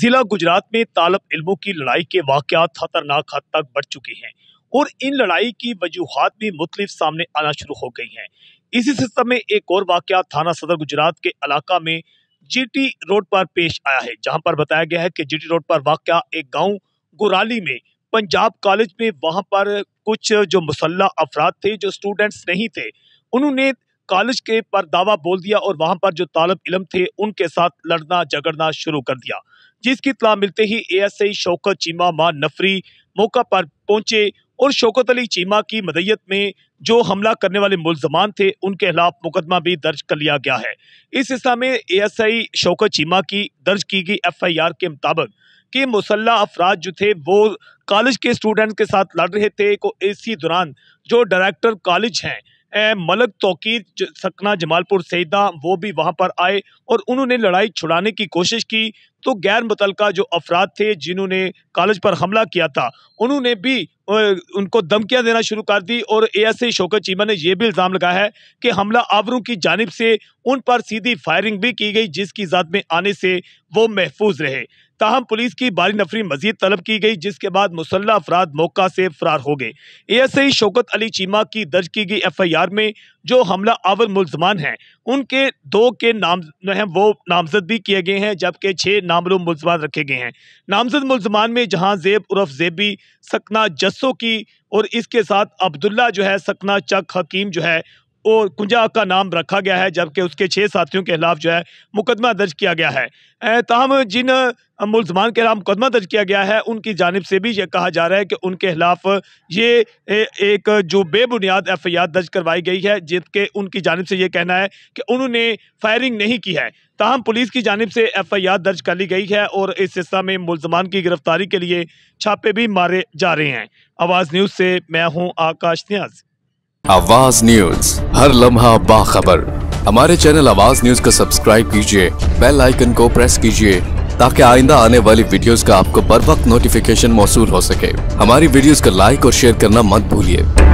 जिला गुजरात में तालब इल्मों की लड़ाई के वाकत खतरनाक हद तक बढ़ चुके हैं और इन लड़ाई की वजूहत भी मुख्तलिफ सामने आना शुरू हो गई हैं इसी सिलसिले में एक और वाक़ थाना सदर गुजरात के इलाका में जीटी रोड पर पेश आया है जहां पर बताया गया है कि जीटी रोड पर वाक़ एक गांव गुराली में पंजाब कॉलेज में वहां पर कुछ जो मुसल्ला अफराद थे जो स्टूडेंट्स नहीं थे उन्होंने कॉलेज के पर दावा बोल दिया और वहां पर जो तालब इलम थे उनके साथ लड़ना झगड़ना शुरू कर दिया जिसकी इतला मिलते ही एएसआई शौकत चीमा मां नफरी मौका पर पहुंचे और शौकत अली चीमा की मदयत में जो हमला करने वाले मुलजमान थे उनके खिलाफ मुकदमा भी दर्ज कर लिया गया है इस हिस्सा में एएसआई शौकत चीमा की दर्ज की गई एफआईआर के मुताबिक कि मुसल्ला अफराज जो थे वो कॉलेज के स्टूडेंट के साथ लड़ रहे थे को इसी दौरान जो डायरेक्टर कॉलेज हैं मलक तोकीर सकना जमालपुर सईदा वो भी वहाँ पर आए और उन्होंने लड़ाई छुड़ाने की कोशिश की तो गैर मुतल जो अफराद थे जिन्होंने कॉलेज पर हमला किया था उन्होंने भी उनको धमकियाँ देना शुरू कर दी और ए एस आई शोकत चीमा ने यह भी इल्ज़ाम लगाया है कि हमला आवरों की जानब से उन पर सीधी फायरिंग भी की गई जिसकी ज़ात में आने से वो महफूज रहे ताहम पुलिस की बारी नफरी मजीद तलब की गई जिसके बाद मुसल्ला अफराद मौका से फरार हो गए A S I Shaukat Ali Cheema की दर्ज की गई एफ आई आर में जो हमला आवर मुलजमान हैं उनके दो के नाम वो नामजद भी किए गए हैं जबकि छः नामलूम मुलजमान रखे गए हैं नामजद मुलजमान में जहां जेब उर्फ जेबी सकना जस्सो की और इसके साथ अब्दुल्ला जो है सकना चक हकीम जो है और कुंजा का नाम रखा गया है जबकि उसके छः साथियों के खिलाफ जो है मुकदमा दर्ज किया गया है तहम जिन मुलजमान के खिलाफ मुकदमा दर्ज किया गया है उनकी जानब से भी ये कहा जा रहा है कि उनके खिलाफ ये एक जो बेबुनियाद एफ आई आर दर्ज करवाई गई है जिसके उनकी जानब से ये कहना है कि उन्होंने फायरिंग नहीं की है तहम पुलिस की जानब से एफ आई आर दर्ज कर ली गई है और इस हिस्सा में मुलजमान की गिरफ्तारी के लिए छापे भी मारे जा रहे हैं आवाज़ न्यूज़ से मैं हूँ आकाश न्याज़ आवाज न्यूज हर लम्हा बाखबर हमारे चैनल आवाज न्यूज को सब्सक्राइब कीजिए बेल आइकन को प्रेस कीजिए ताकि आइंदा आने वाली वीडियोस का आपको बर वक्त नोटिफिकेशन मौसू हो सके हमारी वीडियोस को लाइक और शेयर करना मत भूलिए